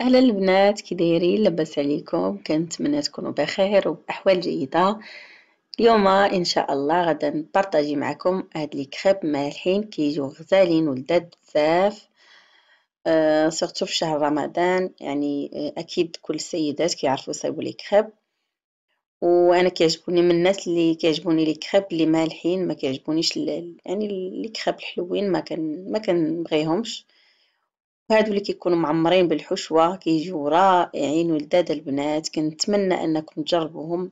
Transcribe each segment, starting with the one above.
اهلا البنات كي دايرين لاباس عليكم كنتمنى تكونوا بخير وباحوال جيده اليوم ان شاء الله غادا نبارطاجي معكم هاد لي كريب مالحين كيجيو غزالين ولداد بزاف أه سورتو في شهر رمضان يعني آه، اكيد كل السيدات كيعرفوا يصايبوا لي كريب وانا كيعجبوني من الناس اللي كيعجبوني لي كريب اللي مالحين ما كيعجبونيش يعني لي كريب الحلوين ما كان ما كنبغيهمش هادو اللي كيكونوا معمرين بالحشوة كيجيو رائعين ولداد البنات كنتمنى انكم تجربوهم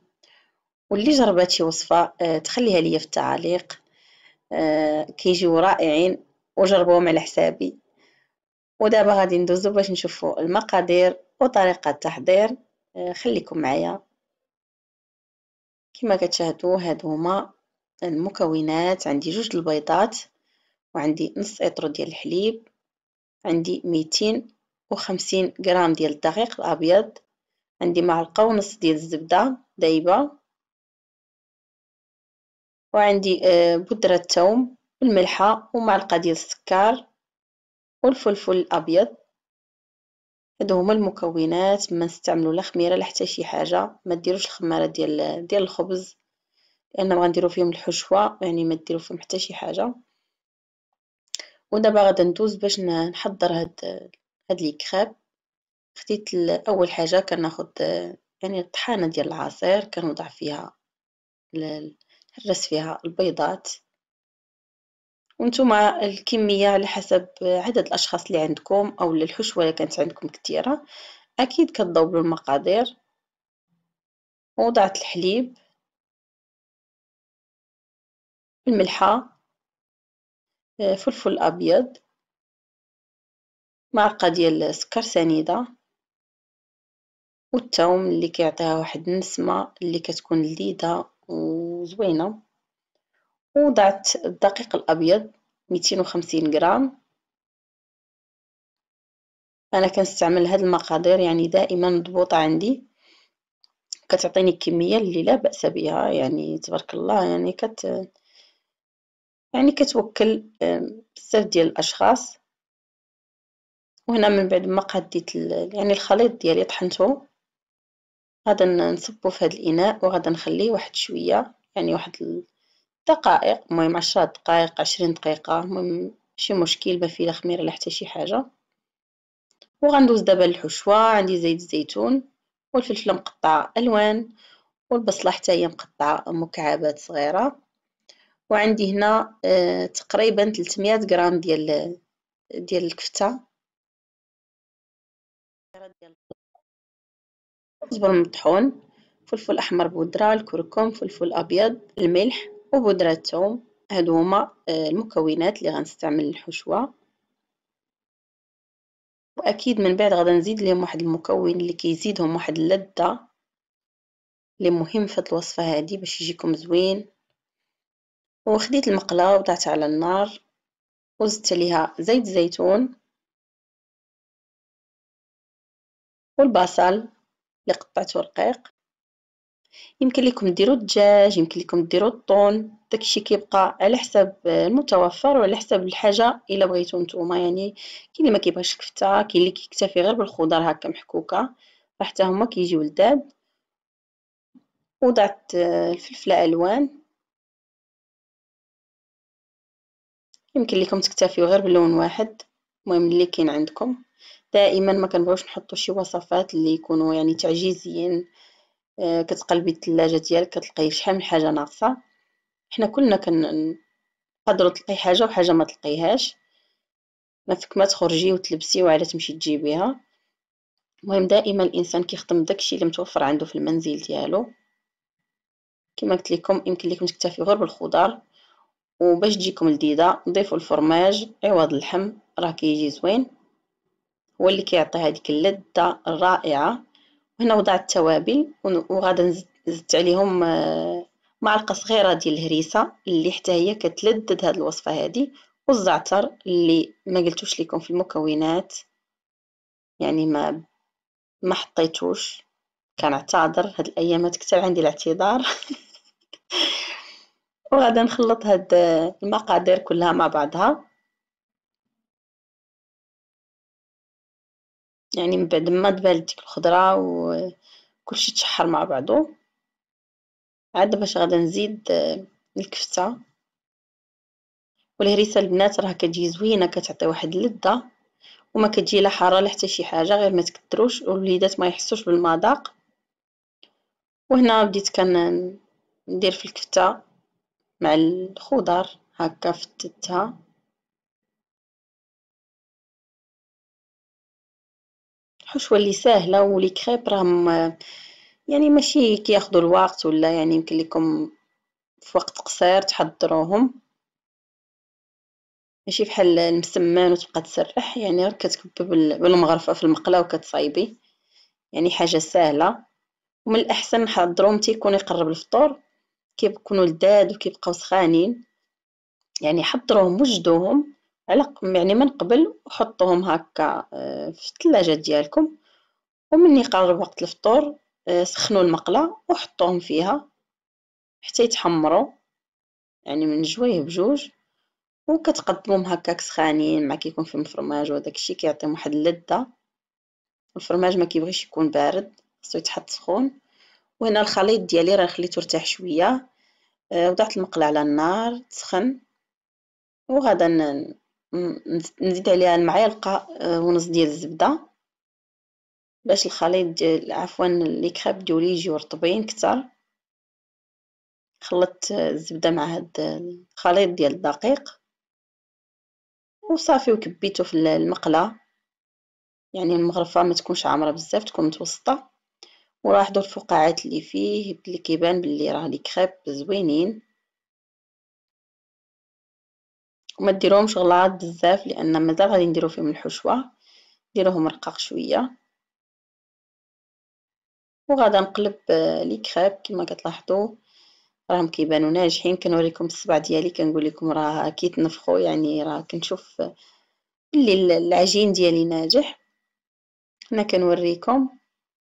واللي جربات شي وصفة آه، تخليها ليا في التعليق آه، كيجيو رائعين وجربوهم على حسابي ودابا غادي ندوزو باش نشوفو المقادير وطريقة التحضير آه، خليكم معايا كما كتشاهدوا هادو هما المكونات عندي جوج البيضات وعندي نص اطرو ديال الحليب عندي ميتين وخمسين غرام ديال الدقيق الأبيض عندي معلقة ونص ديال الزبدة دايبة وعندي آه، بودرة الثوم الملحة ومعلقة ديال السكر والفلفل الأبيض هادو هما المكونات ما نستعملوا لا خميره لا حتى شي حاجه ما ديروش الخماره ديال ديال الخبز لان غنديرو فيهم الحشوه يعني ما ديروا فيهم حتى شي حاجه ودابا غادا ندوز باش نحضر هاد هاد لي كريب خديت اول حاجه كناخذ يعني طحانه ديال العصير كنوضع فيها نهرس فيها البيضات وانتم الكميه على حسب عدد الاشخاص اللي عندكم او الحشوه اللي كانت عندكم كثيره اكيد كتضوبوا المقادير وضعت الحليب الملحه فلفل أبيض معلقة ديال سكر سنيدة والثوم اللي كيعطيها واحد النسمة اللي كتكون لذيذة وزوينة وضعت الدقيق الأبيض 250 غرام أنا كنستعمل هاد المقادير يعني دائما مضبوطة عندي كتعطيني كمية اللي لا بأس بها يعني تبارك الله يعني كت يعني كتوكل بزاف ديال الاشخاص وهنا من بعد ما قديت يعني الخليط ديالي طحنته غادا نصبو في هذا الاناء وغادا نخليه واحد شويه يعني واحد دقائق المهم 10 دقائق 20 دقيقه المهم شي مشكل ما فيه لا خميره لا حتى شي حاجه وغندوز دابا للحشوه عندي زيت الزيتون والفلفل مقطعه الوان والبصله حتى هي مقطعه مكعبات صغيره وعندي هنا آه، تقريبا 300 غرام ديال ديال الكفته زبر مطحون فلفل احمر بودره الكركم فلفل ابيض الملح وبودره الثوم هادو هما آه، المكونات اللي غنستعمل للحشوه واكيد من بعد غادي نزيد لهم واحد المكون اللي كيزيدهم واحد اللذه اللي مهم في الوصفه هذه باش يجيكم زوين وخديت المقلة وضعتها على النار وزدت ليها زيت زيتون والبصل اللي قطعته رقيق يمكن لكم ديروا الدجاج يمكن لكم ديروا الطون داكشي كيبقى على حسب المتوفر وعلى حسب الحاجه الا بغيتو نتوما يعني كاين اللي ما كيبغيش الكفته كاين اللي كيكتفي غير بالخضر هكا محكوكه حتى هما كيجيو لذاد وضعت الفلفله الوان يمكن لكم تكتفيو غير بلون واحد المهم اللي كاين عندكم دائما ما كنبغيوش نحطو شي وصفات اللي يكونوا يعني تعجيزيين آه، كتقلبي الثلاجه ديالك كتلقاي شحال من حاجه ناقصه حنا كلنا كنقدروا تلقاي حاجه وحاجه ما تلقيهاش ما فيك ما تخرجي وتلبسي وعلى تمشي تجيبيها المهم دائما الانسان كيخدم داكشي اللي متوفر عنده في المنزل ديالو كما قلت لكم يمكن لكم تكتفيوا غير بالخضار وباش تجيكم لذيذة ضيفوا الفرماج عوض اللحم راه كيجي زوين هو اللي كيعطي هذيك اللذة الرائعة هنا وضعت التوابل وغادي نزدت عليهم آه، معلقه صغيره ديال الهريسه اللي حتى هي كتلذذ هذه الوصفه هذه والزعتر اللي ما قلتوش لكم في المكونات يعني ما ما حطيتوش كنعتذر هاد الايامات كثر عندي الاعتذار وغادي نخلط هاد المقادير كلها مع بعضها يعني من بعد ما تبارد ديك الخضره وكلشي تشحر مع بعضو عاد باش غادا نزيد الكفته والهريسه البنات راه كتجي زوينه كتعطي واحد اللذه وما كتجي لا حاره لا حتى شي حاجه غير ما تكثروش والوليدات ما يحسوش بالمذاق وهنا بديت كندير في الكفته مع الخضر هكا فتتها الحشوه اللي ساهله ولي كريب راهم يعني ماشي كياخذوا الوقت ولا يعني يمكن لكم في وقت قصير تحضروهم ماشي بحال المسمان وتبقى تسرح يعني غير كتكبي بالمغرفه في المقله وكتصايبي يعني حاجه سهله ومن الاحسن نحضروهم تيكون يقرب الفطور كيبكونوا لداد وكيبقاو سخانين يعني حضروهم وجدوهم على يعني من قبل وحطوهم هكا آه، في الثلاجة ديالكم ومن يقرب وقت الفطور آه، سخنوا المقلة وحطوهم فيها حتى يتحمروا يعني من جويه بجوج وكتقدموهم هكاك سخانين مع كيكون فيهم فرماج وداك الشيء كيعطيهم واحد اللذة الفرماج ما كيبغيش يكون بارد خصو يتحط سخون وهنا الخليط ديالي راه خليته يرتاح شويه آه، وضعت المقله على النار تسخن وغادا نزيد عليها المعلقه آه، ونص ديال الزبده باش الخليط ديال عفوا لي كريب ديالي يجيو رطبين كتر خلطت آه، الزبده مع هاد الخليط ديال الدقيق وصافي وكبيته في المقله يعني المغرفه ما تكونش عامره بزاف تكون متوسطه ولاحظوا الفقاعات اللي فيه بلي كيبان بلي راه لي كريب زوينين وما ديروهمش غلاط بزاف لان مازال غادي نديرو فيهم الحشوه ديروهم رقاق شويه وغادا نقلب آه، لي كريب كما كتلاحظوا راهم كيبانوا ناجحين كنوريكم الصبع ديالي كنقول لكم راه كيتنفخوا يعني راه كنشوف بلي آه، العجين ديالي ناجح هنا كنوريكم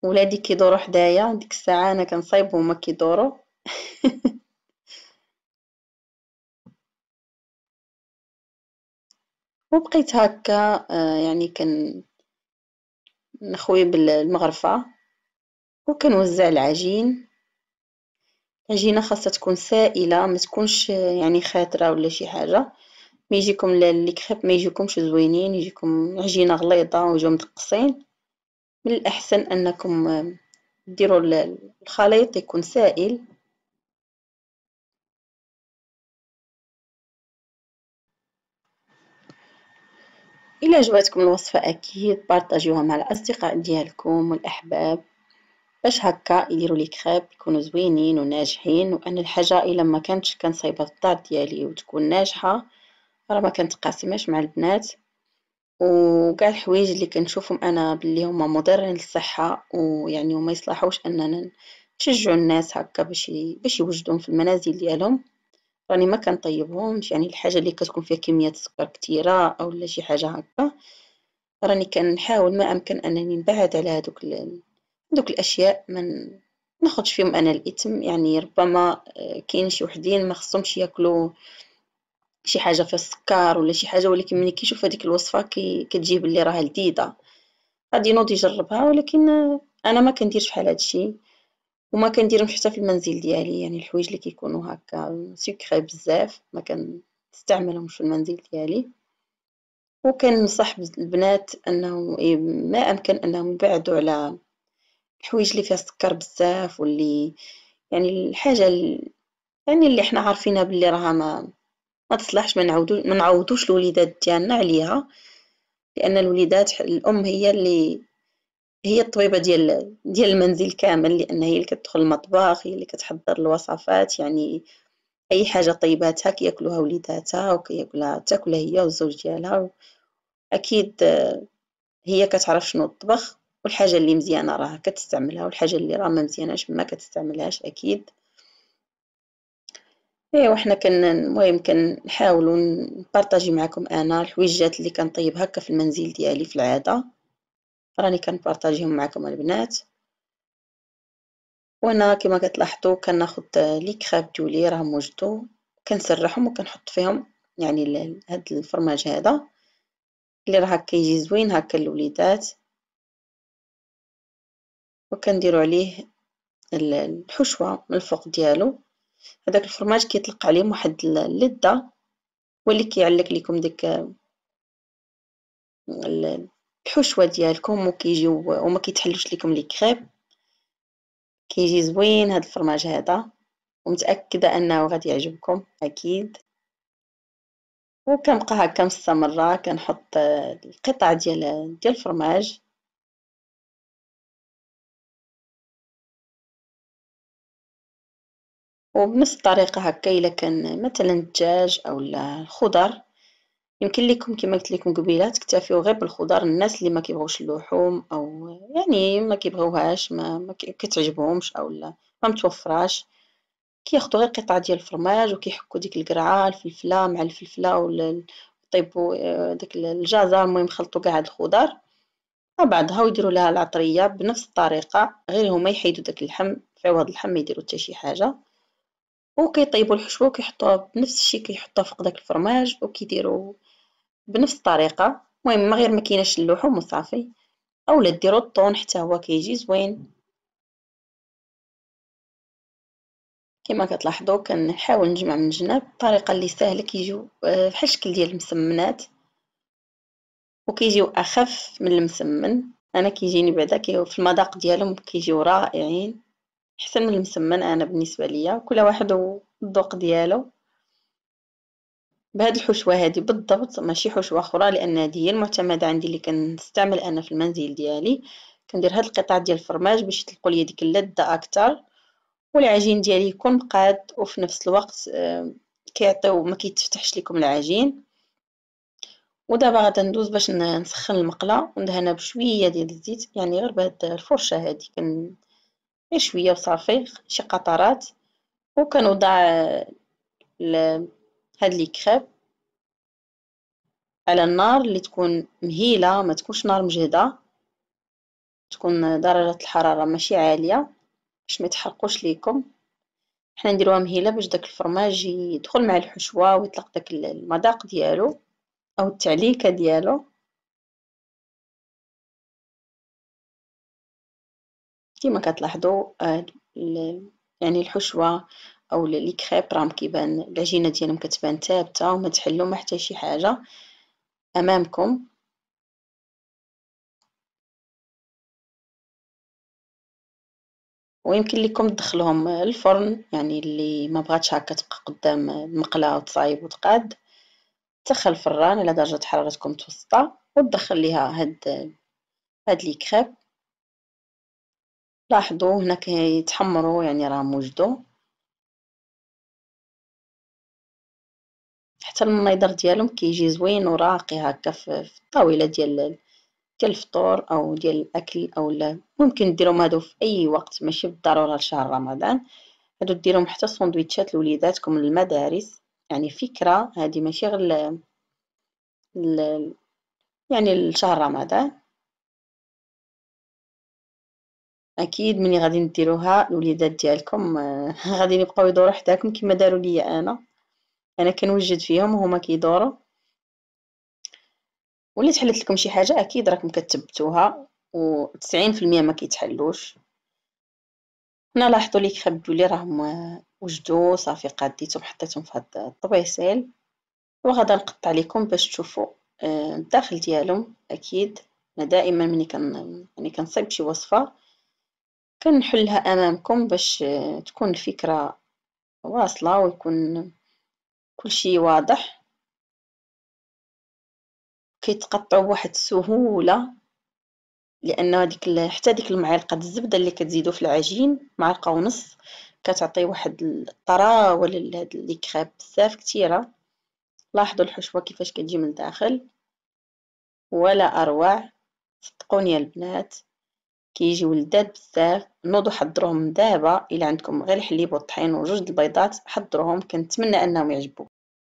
ولادي كيدورو حدايا ديك الساعه انا كنصايب وهما كيدورو وبقيت هكا آه، يعني كن نخوي بالمغرفه وكنوزع العجين العجينه خاصها تكون سائله ما تكونش آه، يعني خاتره ولا شي حاجه ما يجيكم لي كريب ما يجيكمش زوينين يجيكم عجينه غليظه ويجيو مدقصين من الأحسن أنكم ديروا الخليط يكون سائل إلا جواتكم الوصفة أكيد بارطاجيوها مع الأصدقاء ديالكم والأحباب باش هكا يديروا لي كريب يكونوا زوينين وناجحين وأن الحاجة إلا ما كانتش كنصايبها في الدار ديالي وتكون ناجحة راه ما كنتقاسمهاش مع البنات وكاع الحوايج اللي كنشوفهم انا باللي هما مضرين للصحه ويعني وما يصلحوش اننا نشجعوا الناس هكا باش باش يوجدوهم في المنازل ديالهم راني ما كنطيبهمش يعني الحاجه اللي كتكون فيها كميات السكر كثيره اولا شي حاجه هكا راني كنحاول ما امكن انني نبعد على هذوك دوك الاشياء ما ناخدش فيهم انا الاثم يعني ربما آه، كاين شي وحدين ما خصهمش ياكلوا شي حاجه فيها السكر ولا شي حاجه ولكن ملي كيشوف هذيك الوصفه كي كتجيه بلي راها لذيذه غادي ينوض يجربها ولكن انا ما كنديرش بحال الشيء وما كنديرهمش حتى في المنزل ديالي يعني الحوايج اللي كيكونوا هكا سكري بزاف ما كنستعملهمش في المنزل ديالي وكنصح البنات انهم إيه، ما امكن انهم يبعدوا على الحوايج اللي فيها السكر بزاف واللي يعني الحاجه يعني اللي حنا عارفينها باللي راها ما ما تصلحش ما نعودوش ما نعوضوش الوليدات ديالنا عليها لان الوليدات الام هي اللي هي الطبيبه ديال ديال المنزل كامل لان هي اللي كتدخل المطبخ هي اللي كتحضر الوصفات يعني اي حاجه طيباتها كياكلوها وليداتها وكياكلها تاكلها هي والزوج ديالها اكيد هي كتعرف شنو الطبخ والحاجه اللي مزيانه راه كتستعملها والحاجه اللي راه ما مزياناش ما كتستعملهاش اكيد ايه وحنا كن المهم كان نبارطاجي معكم انا الحويجات اللي كنطيب هكا في المنزل ديالي في العاده راني كنبارطاجيهم معكم البنات وانا كما كتلاحظوا كناخذ لي كريب دولي راه موجدو كنسرحهم وكنحط فيهم يعني هاد الفرماج هذا اللي راه كيجي زوين هكا للوليدات وكنديروا عليه الحشوه من الفوق ديالو هذاك الفرماج كيطلق عليهم واحد اللذة هو اللي كيعلق لكم ديك الحشوه ديالكم وكيجيو وما كيتحلوش لكم لي كريب كيجي زوين هذا الفرماج هذا ومتاكده انه غادي يعجبكم اكيد وكنبقى هكا مستمره كنحط آه، القطع ديال ديال الفرماج وبنفس الطريقة هكا إلا كان مثلا الدجاج أو الخضر يمكن لكم كما قلت لكم قبيله تكتفيوا غير بالخضر الناس اللي ما كيبغوش اللحوم او يعني ما كيبغوهاش ما, ما كتعجبهمش او لا ما متوفراش كياخذوا غير قطعه ديال الفرماج وكيحكوا ديك القرعه الفلفله مع الفلفله طيبوا آه، داك الجزر المهم خلطوا كاع هاد الخضر وبعدها ويديروا لها العطريه بنفس الطريقه غير هما يحيدوا داك اللحم فيو هاد اللحم ما يديروا حتى شي حاجه وكيطيبوا الحشوة وكيحطوها بنفس الشيء كيحطوها فوق داك الفرماج وكيديروا بنفس الطريقه المهم ما غير ما كايناش اللحوم وصافي اولا ديروا الطون حتى هو كيجي زوين كما كتلاحظوا كنحاول نجمع من جناب الطريقه اللي سهله كيجيو آه، بحال الشكل ديال المسمنات وكيجيو اخف من المسمن انا كيجيني بعدا في المذاق ديالهم كيجيو رائعين احسن من المسمن انا بالنسبه ليا كل واحد والذوق ديالو بهاد الحشوه هادي بالضبط ماشي حشوه اخرى لان هذه هي المعتمده عندي اللي كنستعمل انا في المنزل ديالي كندير هاد القطع ديال الفرماج باش يطلقوا ليا ديك اللذه اكثر والعجين ديالي يكون مقاد وفي نفس الوقت كيعطيو ما كيتفتحش لكم العجين ودابا غادا ندوز باش نسخن المقله وندهنها بشويه ديال الزيت يعني غير بهاد الفرشه هادي كن شويه وصافي شي قطرات وكنوضع هاد لي كريب على النار اللي تكون مهيله ما تكونش نار مجهده تكون درجه الحراره ماشي عاليه باش ما يتحرقوش ليكم حنا نديروها مهيله باش داك الفرماج يدخل مع الحشوه ويطلق داك المذاق ديالو او التعليكه ديالو كما كتلاحظوا آه، يعني الحشوه او لي كريب راهم كيبان العجينه ديالهم كتبان ثابته وما تحلو ما حتى شي حاجه امامكم ويمكن لكم تدخلهم الفرن يعني اللي ما بغاتش هكا تبقى قدام المقله وتصايب وتقاد تدخل الفران على درجه حرارتكم متوسطه وتدخل ليها هاد هاد لي كريب لاحظوا هنا كيتحمروا يعني راهم وجدوا حتى المنظر ديالهم كيجي زوين وراقي هكا في الطاوله ديال ديال الفطور او ديال الاكل او لا ممكن ديرهم هادو في اي وقت ماشي بالضروره لشهر رمضان هادو ديرهم حتى سندويتشات لوليداتكم للمدارس يعني فكره هادي ماشي غير ل... ل... يعني لشهر رمضان اكيد ملي غادي نديروها الوليدات ديالكم آه، غادي يبقاو يدوروا حداكم كما داروا ليا انا انا كنوجد فيهم وهما كيدوروا ولا تحلت لكم شي حاجه اكيد راكم كتبتوها و90% ما كيتحلوش هنا لاحظوا لي كريب لي راهم آه، وجدوا صافي قديتهم حطيتهم في هذا الطبيسيل وغادا نقطع لكم باش تشوفوا آه، الداخل ديالهم اكيد انا دائما ملي كن ملي كنصيب شي وصفه كنحلها امامكم باش تكون الفكره واصله ويكون كلشي واضح كيتقطعوا بواحد السهوله لان هذيك حتى ديك المعلقه الزبده اللي كتزيدو في العجين معلقه ونص كتعطي واحد الطراوه لهاد لي كريب بزاف كثيره لاحظوا الحشوه كيفاش كتجي من الداخل ولا اروع صدقوني البنات كيجيو ولداد بزاف نوضو حضروهم دابا الا عندكم غير الحليب والطحين وجوج البيضات حضروهم كنتمنى انهم يعجبوك